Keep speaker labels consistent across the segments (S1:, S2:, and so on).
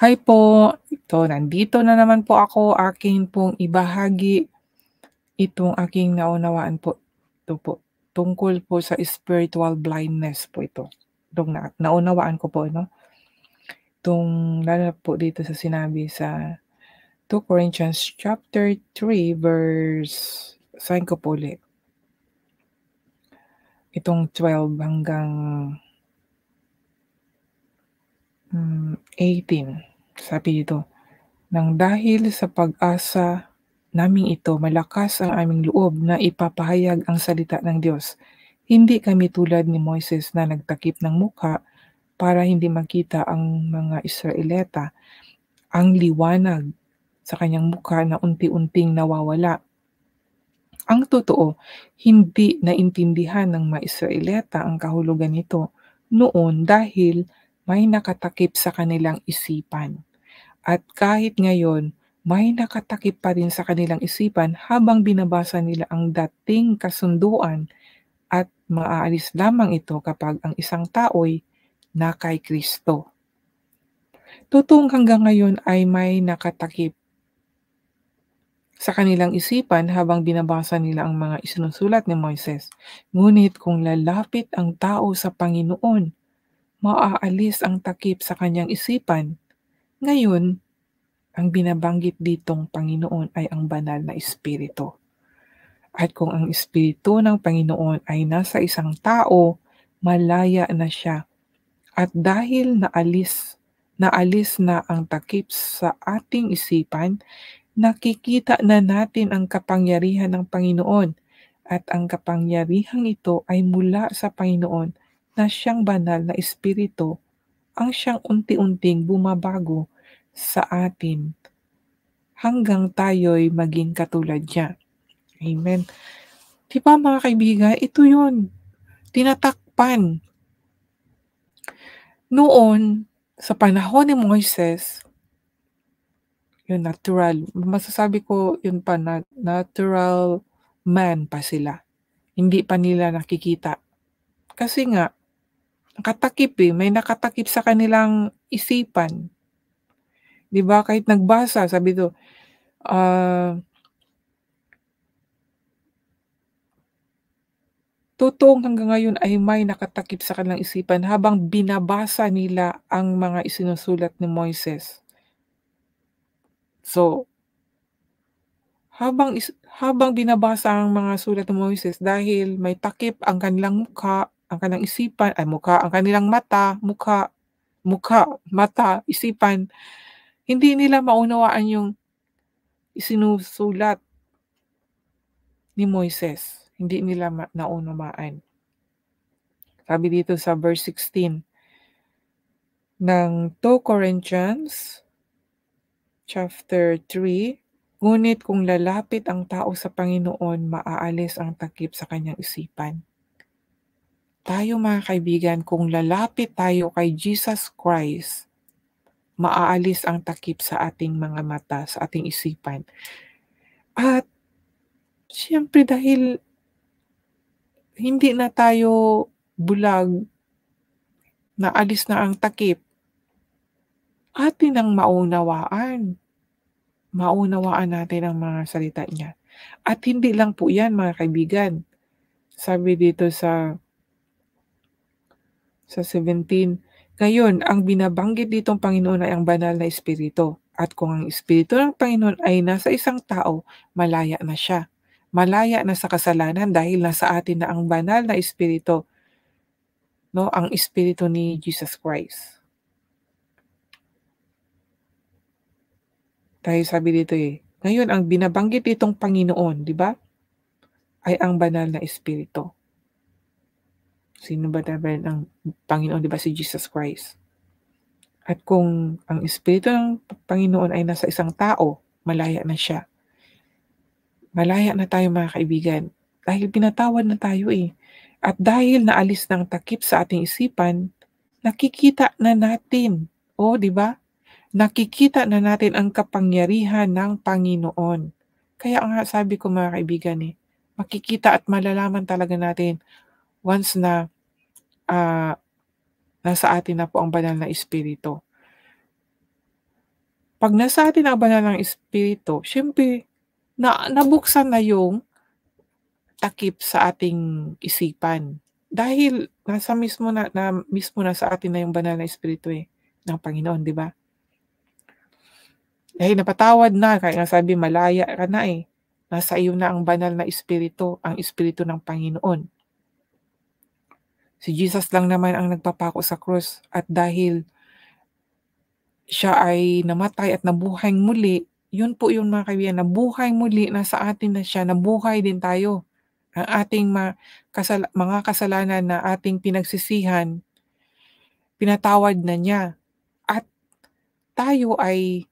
S1: Hi po. Ito, nandito na naman po ako. Aking pong ibahagi itong aking naunawaan po. Ito po. Tungkol po sa spiritual blindness po ito. Itong na, naunawaan ko po, no? Itong, lalap po dito sa sinabi sa 2 Corinthians chapter 3 verse 5 ko po ulit itong 12 hanggang um, mm, 18. Sabi dito, nang dahil sa pag-asa naming ito, malakas ang aming loob na ipapahayag ang salita ng Diyos. Hindi kami tulad ni Moises na nagtakip ng mukha para hindi makita ang mga Israelita ang liwanag sa kanyang mukha na unti-unting nawawala ang totoo, hindi naintindihan ng mga Israelita ang kahulugan nito noon dahil may nakatakip sa kanilang isipan. At kahit ngayon, may nakatakip pa rin sa kanilang isipan habang binabasa nila ang dating kasunduan at maaalis lamang ito kapag ang isang tao'y na kay Kristo. Tutong hanggang ngayon ay may nakatakip sa kanilang isipan habang binabasa nila ang mga isinusulat ni Moises. Ngunit kung lalapit ang tao sa Panginoon, maaalis ang takip sa kanyang isipan. Ngayon, ang binabanggit ditong Panginoon ay ang banal na Espiritu. At kung ang Espiritu ng Panginoon ay nasa isang tao, malaya na siya. At dahil naalis naalis na ang takip sa ating isipan, nakikita na natin ang kapangyarihan ng Panginoon at ang kapangyarihang ito ay mula sa Panginoon na siyang banal na espiritu ang siyang unti-unting bumabago sa atin hanggang tayo'y maging katulad niya. Amen. Di ba mga kaibigan, ito yun. Tinatakpan. Noon, sa panahon ni Moises, yung natural. Masasabi ko yun pa na natural man pa sila. Hindi pa nila nakikita. Kasi nga, nakatakip eh. May nakatakip sa kanilang isipan. Di ba? Kahit nagbasa, sabi to, uh, ah, tutong hanggang ngayon ay may nakatakip sa kanilang isipan habang binabasa nila ang mga isinusulat ni Moises. So, habang is, habang binabasa ang mga sulat ni Moises dahil may takip ang kanilang mukha, ang kanilang isipan, ay mukha, ang kanilang mata, mukha, mukha, mata, isipan, hindi nila maunawaan yung isinusulat ni Moises. Hindi nila ma- naunumaan. Sabi dito sa verse 16 ng 2 Corinthians chapter 3, Ngunit kung lalapit ang tao sa Panginoon, maaalis ang takip sa kanyang isipan. Tayo mga kaibigan, kung lalapit tayo kay Jesus Christ, maaalis ang takip sa ating mga mata, sa ating isipan. At siyempre dahil hindi na tayo bulag, naalis na ang takip, atin ang maunawaan. Maunawaan natin ang mga salita niya. At hindi lang po yan, mga kaibigan. Sabi dito sa sa 17, Ngayon, ang binabanggit ditong Panginoon ay ang banal na Espiritu. At kung ang Espiritu ng Panginoon ay nasa isang tao, malaya na siya. Malaya na sa kasalanan dahil nasa atin na ang banal na Espiritu. No, ang Espiritu ni Jesus Christ. Dahil sabi dito eh, ngayon ang binabanggit itong Panginoon, di ba? Ay ang banal na Espiritu. Sino ba tayo ang Panginoon, di ba? Si Jesus Christ. At kung ang Espiritu ng Panginoon ay nasa isang tao, malaya na siya. Malaya na tayo mga kaibigan. Dahil pinatawad na tayo eh. At dahil naalis ng takip sa ating isipan, nakikita na natin. O, oh, di ba? nakikita na natin ang kapangyarihan ng Panginoon. Kaya nga sabi ko mga kaibigan eh, makikita at malalaman talaga natin once na uh, nasa atin na po ang banal na Espiritu. Pag nasa atin ang banal ng Espiritu, syempre, na, nabuksan na yung takip sa ating isipan. Dahil nasa mismo na, na mismo na sa atin na yung banal na Espiritu eh, ng Panginoon, di ba? Eh, napatawad na. Kaya nga sabi, malaya ka na eh. Nasa iyo na ang banal na espiritu, ang espiritu ng Panginoon. Si Jesus lang naman ang nagpapako sa krus at dahil siya ay namatay at nabuhay muli, yun po yung mga kaibigan, nabuhay muli, na sa atin na siya, nabuhay din tayo. Ang ating mga, kasal- mga kasalanan na ating pinagsisihan, pinatawad na niya. At tayo ay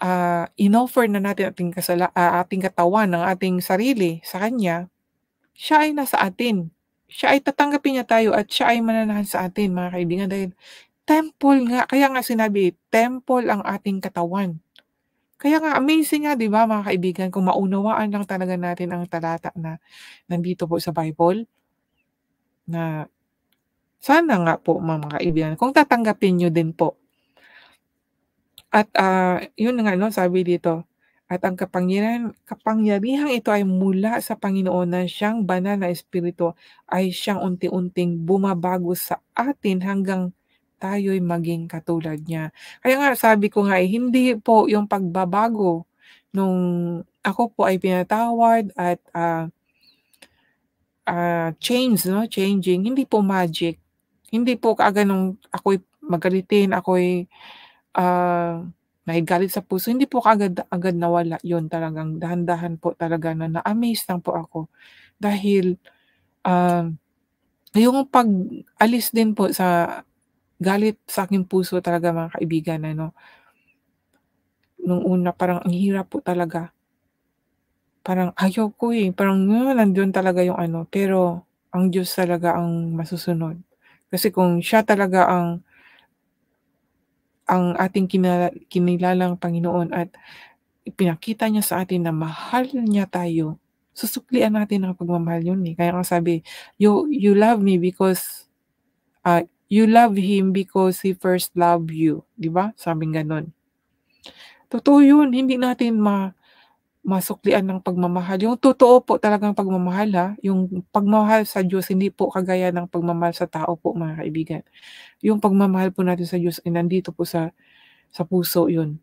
S1: uh, inoffer na natin ating, kasala, uh, ating katawan, ng ating sarili sa Kanya, siya ay nasa atin. Siya ay tatanggapin niya tayo at siya ay mananahan sa atin, mga kaibigan. Dahil temple nga, kaya nga sinabi, temple ang ating katawan. Kaya nga, amazing nga, di ba mga kaibigan, kung maunawaan lang talaga natin ang talata na nandito po sa Bible, na sana nga po mga kaibigan, kung tatanggapin niyo din po at ah, yun nga no, sabi dito, at ang kapangyarihan, kapangyarihang ito ay mula sa Panginoon na siyang banal na Espiritu ay siyang unti-unting bumabago sa atin hanggang tayo'y maging katulad niya. Kaya nga sabi ko nga eh, hindi po yung pagbabago nung ako po ay pinatawad at uh, uh, change, no? changing, hindi po magic. Hindi po kaganong ako'y magalitin, ako'y ah, may galit sa puso, hindi po kagad agad nawala yon talagang dahan-dahan po talaga na na-amaze lang po ako. Dahil uh, yung pag-alis din po sa galit sa aking puso talaga mga kaibigan ano. Nung una parang ang hirap po talaga. Parang ayaw ko eh, parang uh, nandun talaga yung ano. Pero ang Diyos talaga ang masusunod. Kasi kung siya talaga ang ang ating kinala, kinilalang Panginoon at ipinakita niya sa atin na mahal niya tayo, susuklian natin ang pagmamahal yun. Eh. Kaya kang sabi, you, you love me because uh, you love him because he first loved you. Di ba? Sabing ganun. Totoo yun. Hindi natin ma masuklian ng pagmamahal. Yung totoo po talagang pagmamahal ha, yung pagmamahal sa Diyos, hindi po kagaya ng pagmamahal sa tao po mga kaibigan. Yung pagmamahal po natin sa Diyos ay nandito po sa, sa puso yun.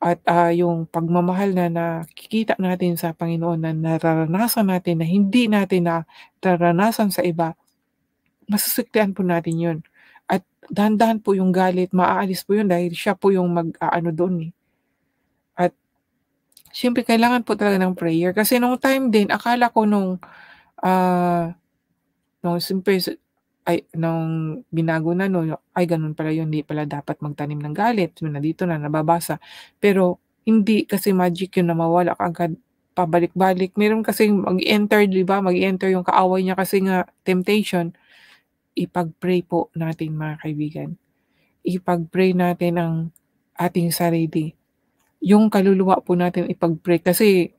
S1: At uh, yung pagmamahal na nakikita natin sa Panginoon na nararanasan natin na hindi natin na naranasan sa iba, masusuklian po natin yun. At dahan-dahan po yung galit, maaalis po yun dahil siya po yung mag-ano doon eh Siyempre, kailangan po talaga ng prayer. Kasi nung time din, akala ko nung, uh, nung siyempre, ay, nung binago na no, ay ganun pala yun, hindi pala dapat magtanim ng galit. Na dito na, nababasa. Pero, hindi kasi magic yun na mawala agad pabalik-balik. Meron kasi mag-enter, di ba? Mag-enter yung kaaway niya kasi nga temptation. Ipag-pray po natin mga kaibigan. Ipag-pray natin ang ating sarili yung kaluluwa po natin ipag-break. Kasi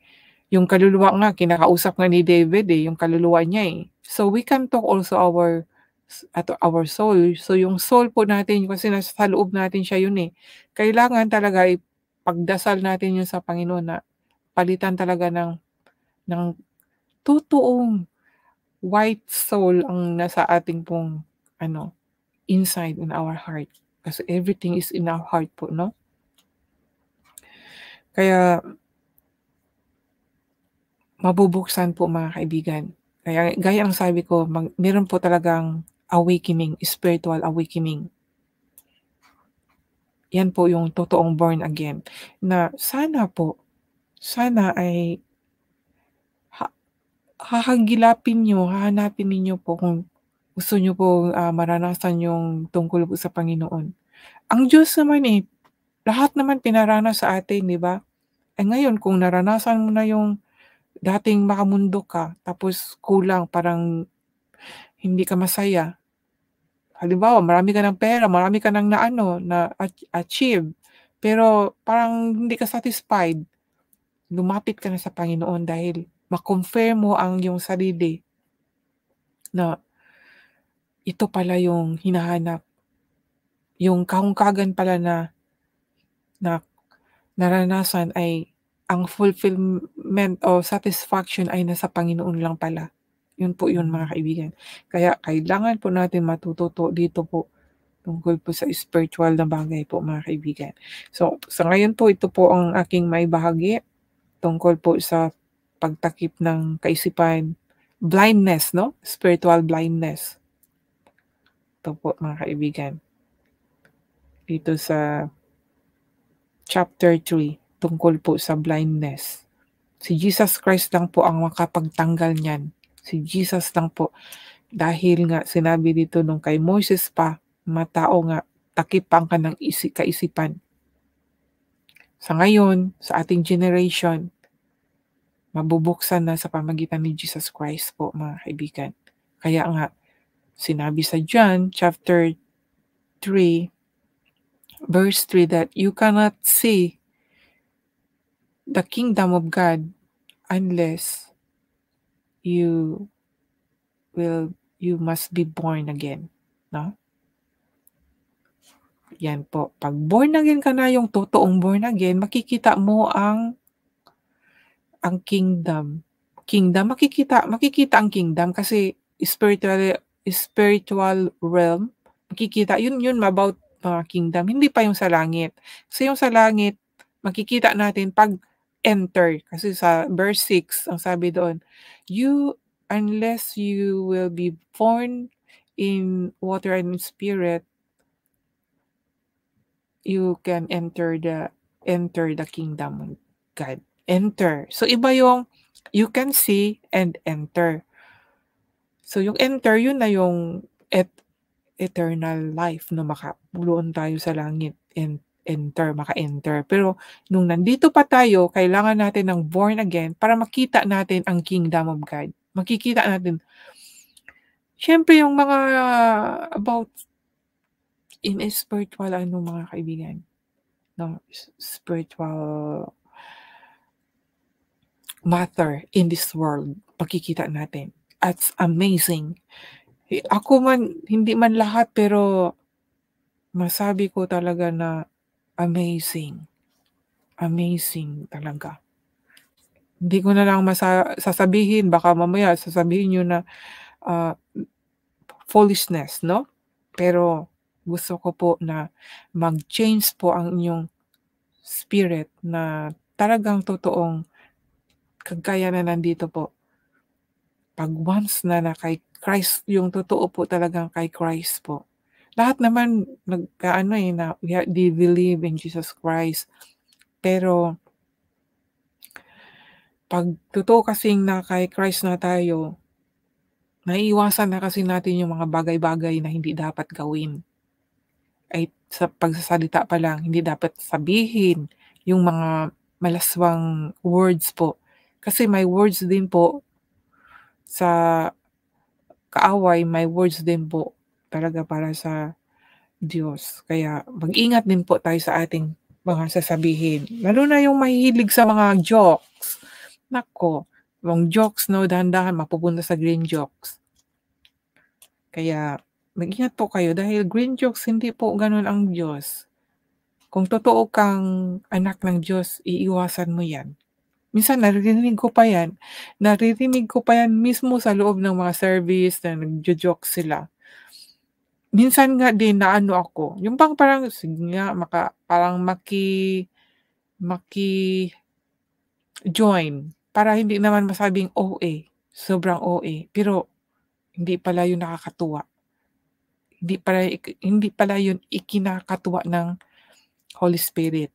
S1: yung kaluluwa nga, kinakausap nga ni David eh, yung kaluluwa niya eh. So we can talk also our at our soul. So yung soul po natin, kasi nasa loob natin siya yun eh. Kailangan talaga ipagdasal natin yun sa Panginoon na palitan talaga ng, ng totoong white soul ang nasa ating pong ano, inside in our heart. Kasi everything is in our heart po, no? Kaya, mabubuksan po mga kaibigan. Kaya gaya ang sabi ko, mag, meron po talagang awakening, spiritual awakening. Yan po yung totoong born again. Na sana po, sana ay ha, hahagilapin nyo, hahanapin niyo po kung gusto nyo po uh, ah, maranasan yung tungkol po sa Panginoon. Ang Diyos naman eh, lahat naman pinaranas sa atin, di ba? Eh ngayon, kung naranasan mo na yung dating makamundo ka, tapos kulang, parang hindi ka masaya. Halimbawa, marami ka ng pera, marami ka ng naano, na achieve, pero parang hindi ka satisfied. Lumapit ka na sa Panginoon dahil makonfirm mo ang iyong sarili na ito pala yung hinahanap. Yung kahungkagan pala na na naranasan ay ang fulfillment o satisfaction ay nasa Panginoon lang pala. Yun po yun mga kaibigan. Kaya kailangan po natin matututo dito po tungkol po sa spiritual na bagay po mga kaibigan. So sa ngayon po ito po ang aking may bahagi tungkol po sa pagtakip ng kaisipan, blindness, no? Spiritual blindness. Ito po mga kaibigan. Dito sa chapter 3 tungkol po sa blindness. Si Jesus Christ lang po ang makapagtanggal niyan. Si Jesus lang po. Dahil nga sinabi dito nung kay Moses pa, matao nga, takipang ka ng isi, kaisipan. Sa ngayon, sa ating generation, mabubuksan na sa pamagitan ni Jesus Christ po mga kaibigan. Kaya nga, sinabi sa John chapter 3 verse 3 that you cannot see the kingdom of God unless you will you must be born again no yan po pag born again ka na yung totoong born again makikita mo ang ang kingdom kingdom makikita makikita ang kingdom kasi spiritual spiritual realm makikita yun yun about uh, kingdom, hindi pa yung sa langit. So yung sa langit, makikita natin pag enter. Kasi sa verse 6, ang sabi doon, you, unless you will be born in water and spirit, you can enter the enter the kingdom of God. Enter. So iba yung you can see and enter. So yung enter, yun na yung et, eternal life, no, makapuloon tayo sa langit and enter, maka-enter. Pero nung nandito pa tayo, kailangan natin ng born again para makita natin ang kingdom of God. Makikita natin. syempre yung mga about in a spiritual, ano mga kaibigan, no, spiritual matter in this world, makikita natin. That's amazing. Eh, ako man, hindi man lahat, pero masabi ko talaga na amazing. Amazing talaga. Hindi ko na lang masa- sasabihin, baka mamaya sasabihin nyo na uh, foolishness, no? Pero gusto ko po na mag-change po ang inyong spirit na talagang totoong kagaya na nandito po. Pag once na nakay Christ, yung totoo po talaga kay Christ po. Lahat naman, nagkaano eh, na, we have, they believe in Jesus Christ. Pero, pag totoo kasing na kay Christ na tayo, naiiwasan na kasi natin yung mga bagay-bagay na hindi dapat gawin. Ay, sa pagsasalita pa lang, hindi dapat sabihin yung mga malaswang words po. Kasi may words din po sa kaaway, my words din po talaga para sa Diyos. Kaya mag-ingat din po tayo sa ating mga sasabihin. Lalo na yung mahilig sa mga jokes. Nako, yung jokes, no, dahan-dahan, mapupunta sa green jokes. Kaya, mag-ingat po kayo dahil green jokes, hindi po ganun ang Diyos. Kung totoo kang anak ng Diyos, iiwasan mo yan minsan naririnig ko pa yan. Naririnig ko pa yan mismo sa loob ng mga service na nagjo-joke sila. Minsan nga din na ano ako, yung pang parang, sige nga, maka, parang maki, maki join para hindi naman masabing OA, sobrang OA. Pero hindi pala yun nakakatuwa. Hindi pala, hindi pala yun ikinakatuwa ng Holy Spirit.